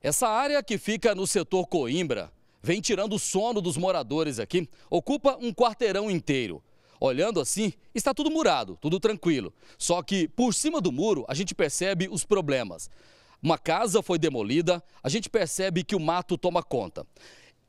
Essa área que fica no setor Coimbra vem tirando o sono dos moradores aqui, ocupa um quarteirão inteiro. Olhando assim, está tudo murado, tudo tranquilo. Só que por cima do muro a gente percebe os problemas. Uma casa foi demolida, a gente percebe que o mato toma conta.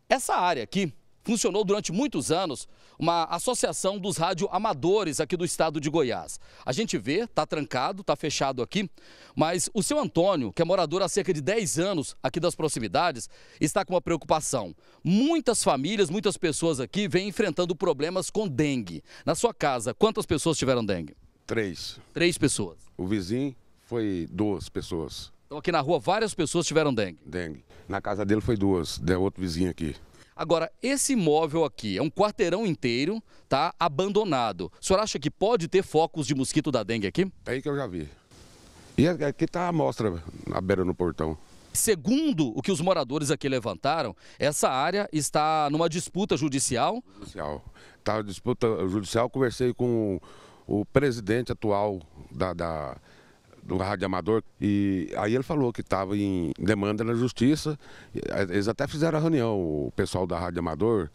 Essa área aqui funcionou durante muitos anos uma associação dos radioamadores aqui do estado de Goiás. A gente vê, está trancado, está fechado aqui, mas o seu Antônio, que é morador há cerca de 10 anos aqui das proximidades, está com uma preocupação. Muitas famílias, muitas pessoas aqui vêm enfrentando problemas com dengue. Na sua casa, quantas pessoas tiveram dengue? Três. Três pessoas. O vizinho foi duas pessoas. Então aqui na rua várias pessoas tiveram dengue. Dengue. Na casa dele foi duas, Deu outro vizinho aqui. Agora, esse imóvel aqui é um quarteirão inteiro, tá? Abandonado. O senhor acha que pode ter focos de mosquito da dengue aqui? É aí que eu já vi. E é, aqui tá a amostra na beira do portão. Segundo o que os moradores aqui levantaram, essa área está numa disputa judicial. Judicial. Tá disputa judicial. Conversei com o presidente atual da, da do rádio amador. E aí ele falou que estava em demanda na justiça. É, eles até fizeram a reunião, o pessoal da rádio amador,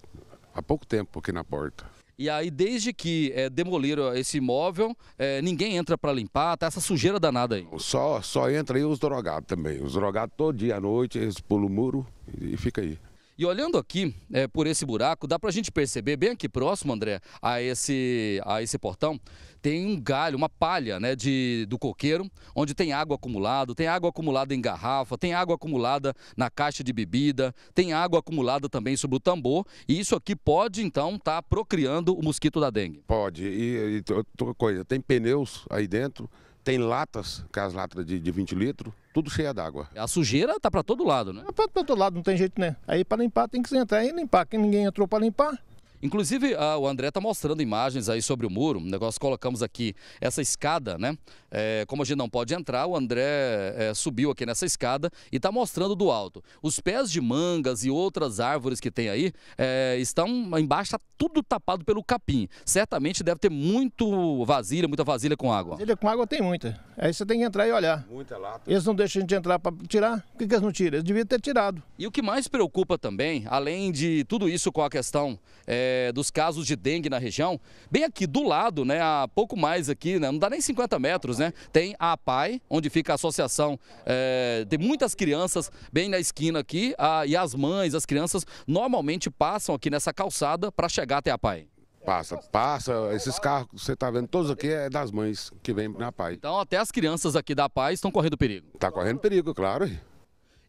há pouco tempo aqui na porta. E aí, desde que é, demoliram esse imóvel, é, ninguém entra para limpar, tá essa sujeira danada aí. Só, só entra aí os drogados também. Os drogados todo dia à noite, eles pulam o muro e, e fica aí. E olhando aqui é, por esse buraco, dá para a gente perceber bem aqui próximo, André, a esse, a esse portão, tem um galho, uma palha né, de, do coqueiro, onde tem água acumulada, tem água acumulada em garrafa, tem água acumulada na caixa de bebida, tem água acumulada também sobre o tambor, e isso aqui pode, então, estar tá procriando o mosquito da dengue. Pode, e, e outra coisa, tem pneus aí dentro tem latas, aquelas é latas de, de 20 litros, tudo cheia d'água. A sujeira tá para todo lado, né? É tá para todo lado, não tem jeito, né? Aí para limpar tem que entrar e limpar. Quem ninguém entrou para limpar, Inclusive, ah, o André está mostrando imagens aí sobre o muro. Nós colocamos aqui essa escada, né? É, como a gente não pode entrar, o André é, subiu aqui nessa escada e está mostrando do alto. Os pés de mangas e outras árvores que tem aí é, estão embaixo, tá tudo tapado pelo capim. Certamente deve ter muito vasilha, muita vasilha com água. Vasilha com água tem muita. Aí você tem que entrar e olhar. Muita lata. Eles não deixam a gente entrar para tirar. Por que, que eles não tiram? Eles deviam ter tirado. E o que mais preocupa também, além de tudo isso com a questão... É, eh, dos casos de dengue na região, bem aqui do lado, né, a pouco mais aqui, né, não dá nem 50 metros, né, tem a APAI, onde fica a associação é, de muitas crianças, bem na esquina aqui, a, e as mães, as crianças, normalmente passam aqui nessa calçada para chegar até a APAI. Passa, passa. Esses carros que você está vendo, todos aqui é das mães que vêm na PAI. Então até as crianças aqui da PAI estão correndo perigo. Está correndo perigo, claro.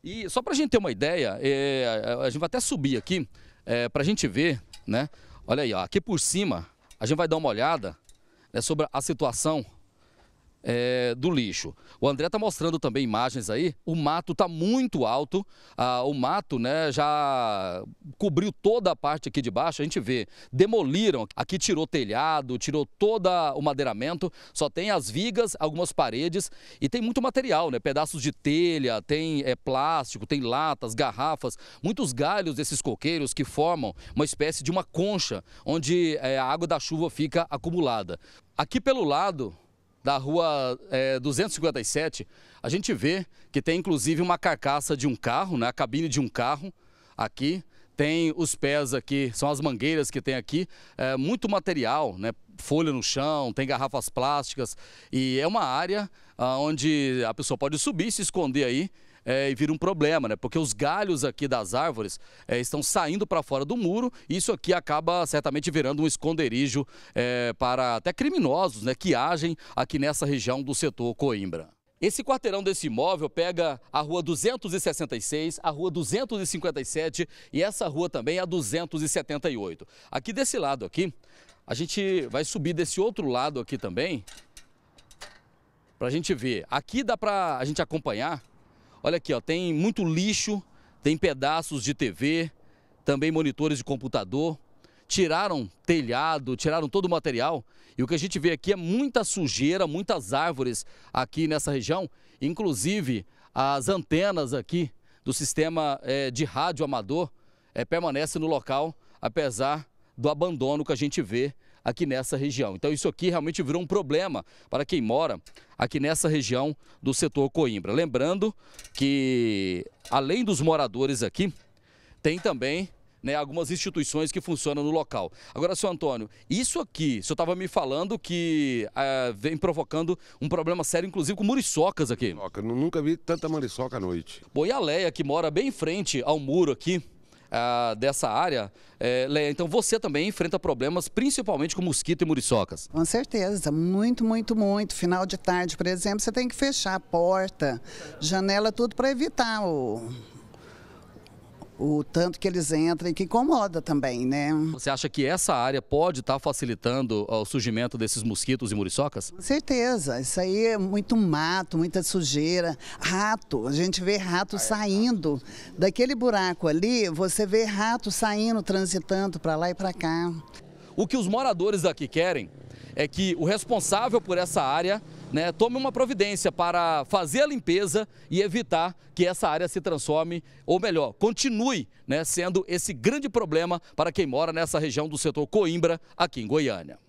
E só para a gente ter uma ideia, é, a gente vai até subir aqui é, para a gente ver né? Olha aí, ó, aqui por cima a gente vai dar uma olhada né, sobre a situação é, do lixo. O André está mostrando também imagens aí. O mato está muito alto. Ah, o mato né, já cobriu toda a parte aqui de baixo. A gente vê, demoliram. Aqui tirou telhado, tirou todo o madeiramento. Só tem as vigas, algumas paredes e tem muito material, né? Pedaços de telha, tem é, plástico, tem latas, garrafas. Muitos galhos desses coqueiros que formam uma espécie de uma concha onde é, a água da chuva fica acumulada. Aqui pelo lado, da rua é, 257, a gente vê que tem inclusive uma carcaça de um carro, né, a cabine de um carro aqui. Tem os pés aqui, são as mangueiras que tem aqui, é, muito material, né? folha no chão, tem garrafas plásticas e é uma área ah, onde a pessoa pode subir, se esconder aí é, e vira um problema, né? Porque os galhos aqui das árvores é, estão saindo para fora do muro e isso aqui acaba certamente virando um esconderijo é, para até criminosos, né? Que agem aqui nessa região do setor Coimbra. Esse quarteirão desse imóvel pega a rua 266, a rua 257 e essa rua também é a 278. Aqui desse lado aqui, a gente vai subir desse outro lado aqui também, para a gente ver. Aqui dá para a gente acompanhar Olha aqui, ó, tem muito lixo, tem pedaços de TV, também monitores de computador. Tiraram telhado, tiraram todo o material. E o que a gente vê aqui é muita sujeira, muitas árvores aqui nessa região, inclusive as antenas aqui do sistema é, de rádio amador é, eh, permanece no local, apesar do abandono que a gente vê aqui nessa região. Então isso aqui realmente virou um problema para quem mora aqui nessa região do setor Coimbra. Lembrando que além dos moradores aqui, tem também né, algumas instituições que funcionam no local. Agora, senhor Antônio, isso aqui, o senhor estava me falando que eh, vem provocando um problema sério, inclusive com muriçocas aqui. nunca vi tanta muriçoca à noite. Bom, e a Leia, que mora bem em frente ao muro aqui, ah, dessa área, é, Leia, então você também enfrenta problemas, principalmente com mosquito e muriçocas. Com certeza, muito, muito, muito. Final de tarde, por exemplo, você tem que fechar a porta, janela, tudo para evitar o, o tanto que eles entram e que incomoda também, né? Você acha que essa área pode estar tá facilitando o surgimento desses mosquitos e muriçocas? Com certeza, isso aí é muito mato, muita sujeira, rato, a gente vê rato ah, é, tá. saindo é. daquele buraco ali, você vê rato saindo, transitando para lá e para cá. O que os moradores daqui querem é que o responsável por essa área né, tome uma providência para fazer a limpeza e evitar que essa área se transforme, ou melhor, continue né, sendo esse grande problema para quem mora nessa região do setor Coimbra, aqui em Goiânia.